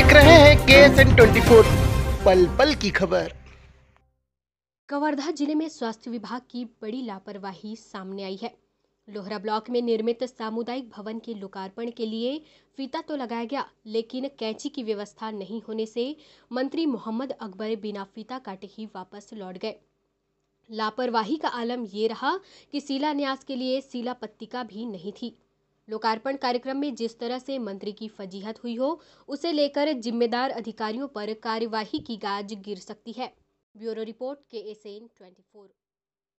देख रहे हैं के एस एन ट्वेंटी फोर पल पल की खबर कवर्धा जिले में स्वास्थ्य विभाग की बड़ी लापरवाही सामने आई है लोहरा ब्लॉक में निर्मित सामुदायिक भवन के लोकार्पण के लिए फीता तो लगाया गया लेकिन कैंची की व्यवस्था नहीं होने से मंत्री मोहम्मद अकबर बिना फीता काटे ही वापस लौट गए लापरवाही का आलम ये रहा कि शिलान्यास के लिए शिला पत्तिका भी नहीं थी लोकार्पण कार्यक्रम में जिस तरह से मंत्री की फजीहत हुई हो उसे लेकर जिम्मेदार अधिकारियों पर कार्यवाही की गाज गिर सकती है bureau report K N twenty